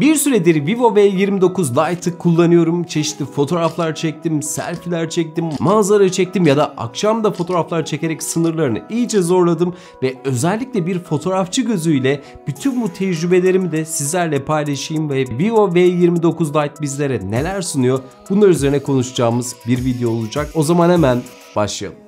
Bir süredir Vivo V29 Lite'ı kullanıyorum. Çeşitli fotoğraflar çektim, selfie'ler çektim, manzara çektim ya da akşam da fotoğraflar çekerek sınırlarını iyice zorladım ve özellikle bir fotoğrafçı gözüyle bütün bu tecrübelerimi de sizlerle paylaşayım ve Vivo V29 Lite bizlere neler sunuyor bunlar üzerine konuşacağımız bir video olacak. O zaman hemen başlayalım.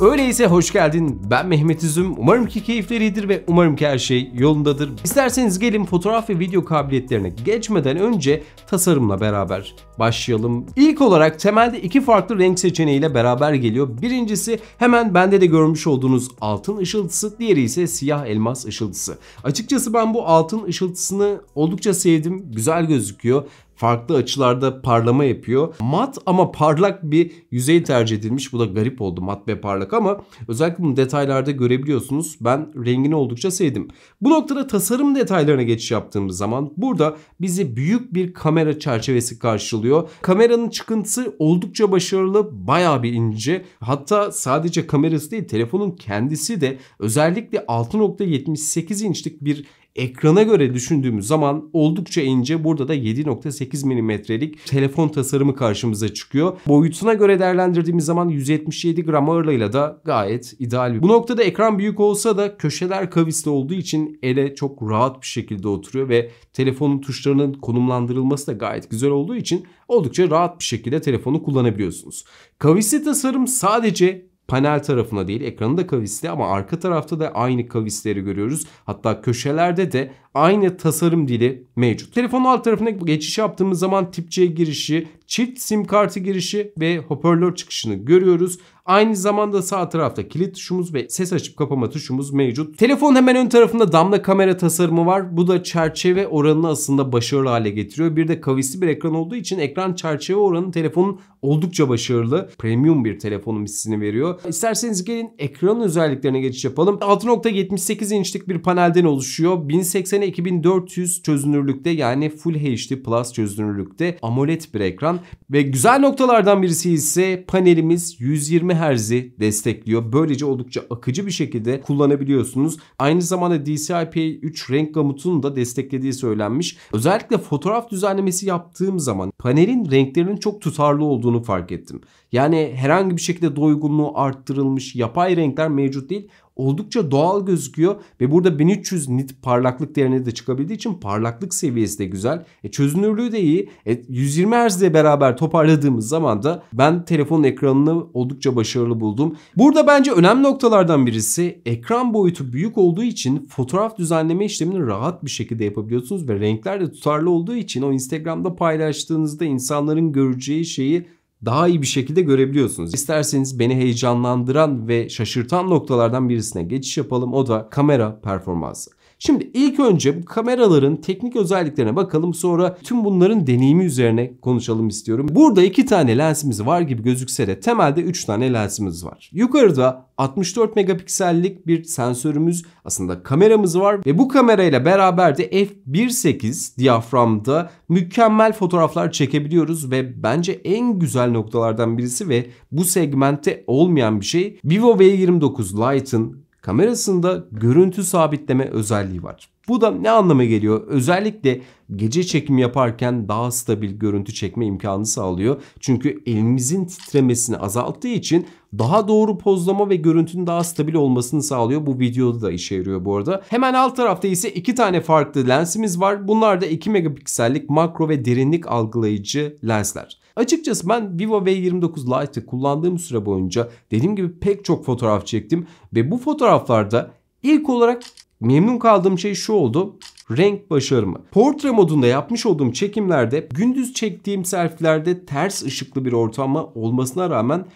Öyleyse hoş geldin. Ben Mehmet Üzüm. Umarım ki keyifler ve umarım ki her şey yolundadır. İsterseniz gelin fotoğraf ve video kabiliyetlerine geçmeden önce tasarımla beraber başlayalım. İlk olarak temelde iki farklı renk seçeneğiyle beraber geliyor. Birincisi hemen bende de görmüş olduğunuz altın ışıltısı, diğeri ise siyah elmas ışıltısı. Açıkçası ben bu altın ışıltısını oldukça sevdim. Güzel gözüküyor farklı açılarda parlama yapıyor. Mat ama parlak bir yüzey tercih edilmiş. Bu da garip oldu mat ve parlak ama özellikle bunu detaylarda görebiliyorsunuz. Ben rengini oldukça sevdim. Bu noktada tasarım detaylarına geçiş yaptığımız zaman burada bizi büyük bir kamera çerçevesi karşılıyor. Kameranın çıkıntısı oldukça başarılı, bayağı bir ince. Hatta sadece kamerası değil telefonun kendisi de özellikle 6.78 inçlik bir ekrana göre düşündüğümüz zaman oldukça ince. Burada da 7.8 milimetrelik telefon tasarımı karşımıza çıkıyor. Boyutuna göre değerlendirdiğimiz zaman 177 gram ağırlığıyla da gayet ideal. Bu noktada ekran büyük olsa da köşeler kavisli olduğu için ele çok rahat bir şekilde oturuyor ve telefonun tuşlarının konumlandırılması da gayet güzel olduğu için oldukça rahat bir şekilde telefonu kullanabiliyorsunuz. Kavisli tasarım sadece panel tarafına değil ekranın da kavisli ama arka tarafta da aynı kavisleri görüyoruz. Hatta köşelerde de aynı tasarım dili mevcut. Telefonun alt tarafına geçiş yaptığımız zaman tip C girişi, çift sim kartı girişi ve hoparlör çıkışını görüyoruz. Aynı zamanda sağ tarafta kilit tuşumuz ve ses açıp kapama tuşumuz mevcut. Telefon hemen ön tarafında damla kamera tasarımı var. Bu da çerçeve oranını aslında başarılı hale getiriyor. Bir de kavisli bir ekran olduğu için ekran çerçeve oranı telefonun oldukça başarılı. Premium bir telefonun hissini veriyor. İsterseniz gelin ekranın özelliklerine geçiş yapalım. 6.78 inçlik bir panelden oluşuyor. 1080 sene 2400 çözünürlükte yani Full HD Plus çözünürlükte AMOLED bir ekran. Ve güzel noktalardan birisi ise panelimiz 120 Hz'i destekliyor. Böylece oldukça akıcı bir şekilde kullanabiliyorsunuz. Aynı zamanda DCI-P3 renk gamutunu da desteklediği söylenmiş. Özellikle fotoğraf düzenlemesi yaptığım zaman panelin renklerinin çok tutarlı olduğunu fark ettim. Yani herhangi bir şekilde doygunluğu arttırılmış yapay renkler mevcut değil oldukça doğal gözüküyor ve burada 1300 nit parlaklık değerine de çıkabildiği için parlaklık seviyesi de güzel. E çözünürlüğü de iyi. E 120 Hz ile beraber toparladığımız zaman da ben telefonun ekranını oldukça başarılı buldum. Burada bence önemli noktalardan birisi ekran boyutu büyük olduğu için fotoğraf düzenleme işlemini rahat bir şekilde yapabiliyorsunuz ve renkler de tutarlı olduğu için o Instagram'da paylaştığınızda insanların göreceği şeyi daha iyi bir şekilde görebiliyorsunuz. İsterseniz beni heyecanlandıran ve şaşırtan noktalardan birisine geçiş yapalım. O da kamera performansı. Şimdi ilk önce kameraların teknik özelliklerine bakalım sonra tüm bunların deneyimi üzerine konuşalım istiyorum. Burada iki tane lensimiz var gibi gözükse de temelde üç tane lensimiz var. Yukarıda 64 megapiksellik bir sensörümüz aslında kameramız var ve bu kamerayla beraber de f1.8 diyaframda mükemmel fotoğraflar çekebiliyoruz ve bence en güzel noktalardan birisi ve bu segmentte olmayan bir şey Vivo V29 Lite'ın kamerasında görüntü sabitleme özelliği var. Bu da ne anlama geliyor? Özellikle gece çekim yaparken daha stabil görüntü çekme imkanı sağlıyor. Çünkü elimizin titremesini azalttığı için daha doğru pozlama ve görüntünün daha stabil olmasını sağlıyor. Bu videoda da işe yarıyor bu arada. Hemen alt tarafta ise iki tane farklı lensimiz var. Bunlar da 2 megapiksellik makro ve derinlik algılayıcı lensler. Açıkçası ben Vivo V29 Lite'ı kullandığım süre boyunca dediğim gibi pek çok fotoğraf çektim ve bu fotoğraflarda İlk olarak memnun kaldığım şey şu oldu. Renk başarımı. Portre modunda yapmış olduğum çekimlerde gündüz çektiğim selfilerde ters ışıklı bir ortama olmasına rağmen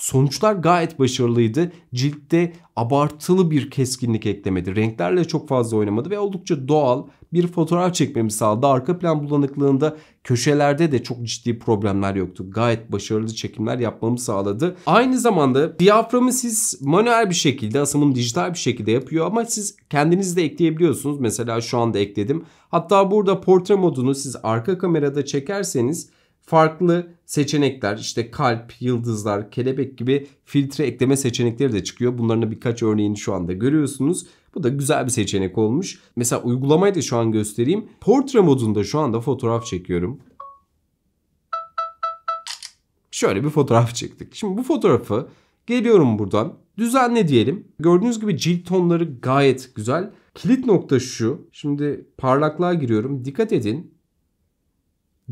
Sonuçlar gayet başarılıydı. Ciltte abartılı bir keskinlik eklemedi. Renklerle çok fazla oynamadı ve oldukça doğal bir fotoğraf çekmemi sağladı. Arka plan bulanıklığında köşelerde de çok ciddi problemler yoktu. Gayet başarılı çekimler yapmamı sağladı. Aynı zamanda diyaframı siz manuel bir şekilde asımın dijital bir şekilde yapıyor ama siz kendiniz de ekleyebiliyorsunuz. Mesela şu anda ekledim. Hatta burada portre modunu siz arka kamerada çekerseniz farklı seçenekler işte kalp, yıldızlar, kelebek gibi filtre ekleme seçenekleri de çıkıyor. Bunların da birkaç örneğini şu anda görüyorsunuz. Bu da güzel bir seçenek olmuş. Mesela uygulamayı da şu an göstereyim. Portre modunda şu anda fotoğraf çekiyorum. Şöyle bir fotoğraf çektik. Şimdi bu fotoğrafı geliyorum buradan. Düzenle diyelim. Gördüğünüz gibi cilt tonları gayet güzel. Kilit nokta şu. Şimdi parlaklığa giriyorum. Dikkat edin.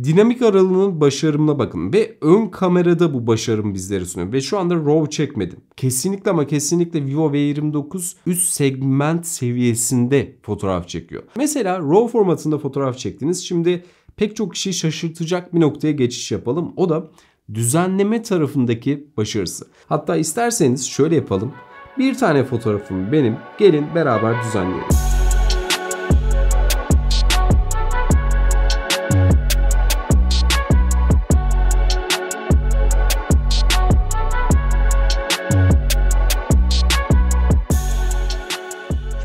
Dinamik aralığının başarımına bakın ve ön kamerada bu başarım bizlere sunuyor ve şu anda RAW çekmedim. Kesinlikle ama kesinlikle Vivo V29 üst segment seviyesinde fotoğraf çekiyor. Mesela RAW formatında fotoğraf çektiniz. Şimdi pek çok kişi şaşırtacak bir noktaya geçiş yapalım. O da düzenleme tarafındaki başarısı. Hatta isterseniz şöyle yapalım. Bir tane fotoğrafım benim. Gelin beraber düzenleyelim.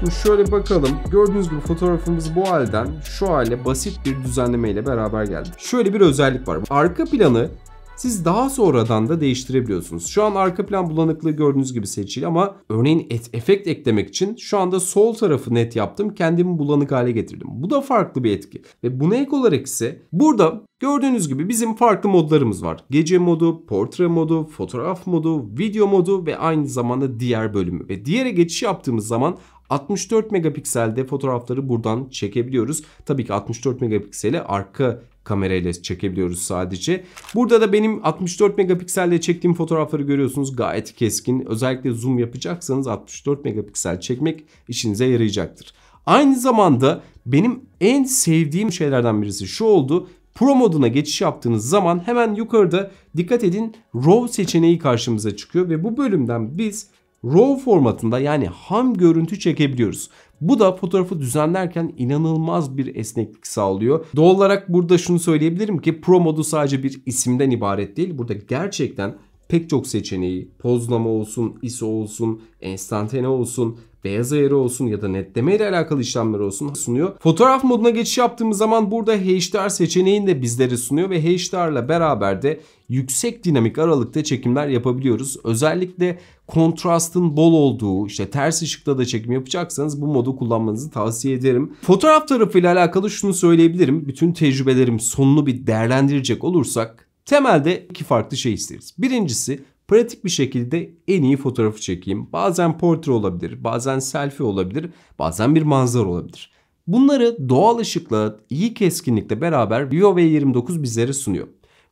Şimdi şöyle bakalım. Gördüğünüz gibi fotoğrafımız bu halden şu hale basit bir düzenleme ile beraber geldi. Şöyle bir özellik var. Arka planı siz daha sonradan da değiştirebiliyorsunuz. Şu an arka plan bulanıklığı gördüğünüz gibi seçili ama örneğin et, efekt eklemek için şu anda sol tarafı net yaptım. Kendimi bulanık hale getirdim. Bu da farklı bir etki. Ve buna ek olarak ise burada gördüğünüz gibi bizim farklı modlarımız var. Gece modu, portre modu, fotoğraf modu, video modu ve aynı zamanda diğer bölümü. Ve diğere geçiş yaptığımız zaman 64 megapikselde fotoğrafları buradan çekebiliyoruz. Tabii ki 64 megapikseli arka kamerayla çekebiliyoruz sadece. Burada da benim 64 megapikselle çektiğim fotoğrafları görüyorsunuz. Gayet keskin. Özellikle zoom yapacaksanız 64 megapiksel çekmek işinize yarayacaktır. Aynı zamanda benim en sevdiğim şeylerden birisi şu oldu. Pro moduna geçiş yaptığınız zaman hemen yukarıda dikkat edin RAW seçeneği karşımıza çıkıyor ve bu bölümden biz RAW formatında yani ham görüntü çekebiliyoruz. Bu da fotoğrafı düzenlerken inanılmaz bir esneklik sağlıyor. Doğal olarak burada şunu söyleyebilirim ki Pro modu sadece bir isimden ibaret değil. Burada gerçekten pek çok seçeneği, pozlama olsun, ISO olsun, enstantane olsun beyaz ayarı olsun ya da netleme ile alakalı işlemler olsun sunuyor. Fotoğraf moduna geçiş yaptığımız zaman burada HDR seçeneğini de bizlere sunuyor ve HDR ile beraber de yüksek dinamik aralıkta çekimler yapabiliyoruz. Özellikle kontrastın bol olduğu işte ters ışıkta da çekim yapacaksanız bu modu kullanmanızı tavsiye ederim. Fotoğraf tarafıyla alakalı şunu söyleyebilirim. Bütün tecrübelerim sonunu bir değerlendirecek olursak temelde iki farklı şey isteriz. Birincisi pratik bir şekilde en iyi fotoğrafı çekeyim. Bazen portre olabilir, bazen selfie olabilir, bazen bir manzara olabilir. Bunları doğal ışıkla, iyi keskinlikle beraber Vivo V29 bizlere sunuyor.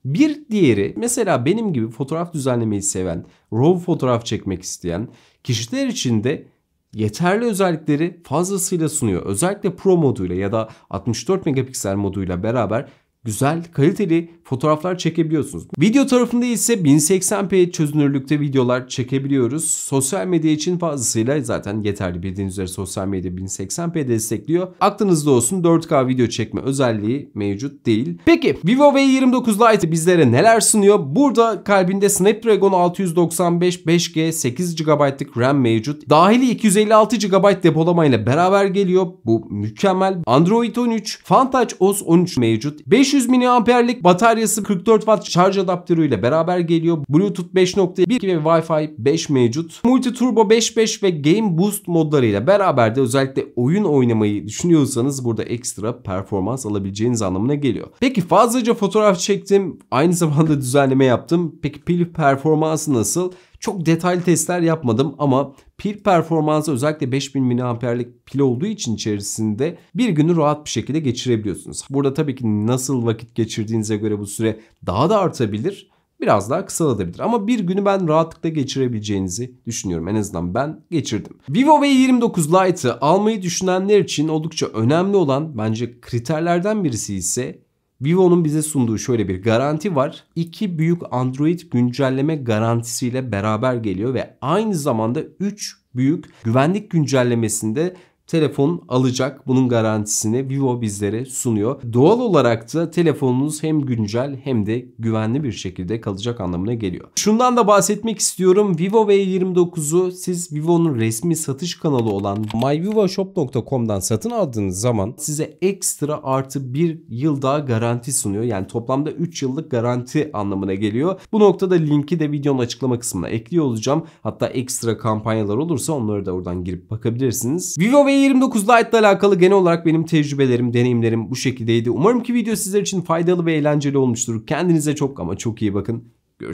Bir diğeri mesela benim gibi fotoğraf düzenlemeyi seven, RAW fotoğraf çekmek isteyen kişiler için de yeterli özellikleri fazlasıyla sunuyor. Özellikle Pro moduyla ya da 64 megapiksel moduyla beraber güzel, kaliteli fotoğraflar çekebiliyorsunuz. Video tarafında ise 1080p çözünürlükte videolar çekebiliyoruz. Sosyal medya için fazlasıyla zaten yeterli bildiğiniz üzere sosyal medya 1080p destekliyor. Aklınızda olsun 4K video çekme özelliği mevcut değil. Peki Vivo V29 Lite bizlere neler sunuyor? Burada kalbinde Snapdragon 695 5G 8 GB'lık RAM mevcut. Dahili 256 GB depolamayla beraber geliyor. Bu mükemmel. Android 13, FunTouch OS 13 mevcut. 5 500 mAh'lik bataryası 44 watt şarj adaptörü ile beraber geliyor. Bluetooth 5.1 ve Wi-Fi 5 mevcut. Multi Turbo 5.5 ve Game Boost modlarıyla beraber de özellikle oyun oynamayı düşünüyorsanız burada ekstra performans alabileceğiniz anlamına geliyor. Peki fazlaca fotoğraf çektim. Aynı zamanda düzenleme yaptım. Peki pil performansı nasıl? Çok detaylı testler yapmadım ama pil performansı özellikle 5000 mAh'lik pil olduğu için içerisinde bir günü rahat bir şekilde geçirebiliyorsunuz. Burada tabii ki nasıl vakit geçirdiğinize göre bu süre daha da artabilir biraz daha kısalabilir. Ama bir günü ben rahatlıkla geçirebileceğinizi düşünüyorum. En azından ben geçirdim. Vivo V29 Lite'ı almayı düşünenler için oldukça önemli olan bence kriterlerden birisi ise Vivo'nun bize sunduğu şöyle bir garanti var. İki büyük Android güncelleme garantisiyle beraber geliyor ve aynı zamanda 3 büyük güvenlik güncellemesinde telefon alacak. Bunun garantisini Vivo bizlere sunuyor. Doğal olarak da telefonunuz hem güncel hem de güvenli bir şekilde kalacak anlamına geliyor. Şundan da bahsetmek istiyorum. Vivo V29'u siz Vivo'nun resmi satış kanalı olan myvivoshop.com'dan satın aldığınız zaman size ekstra artı bir yıl daha garanti sunuyor. Yani toplamda 3 yıllık garanti anlamına geliyor. Bu noktada linki de videonun açıklama kısmına ekliyor olacağım. Hatta ekstra kampanyalar olursa onları da oradan girip bakabilirsiniz. Vivo V 29 29 ile alakalı genel olarak benim tecrübelerim, deneyimlerim bu şekildeydi. Umarım ki video sizler için faydalı ve eğlenceli olmuştur. Kendinize çok ama çok iyi bakın.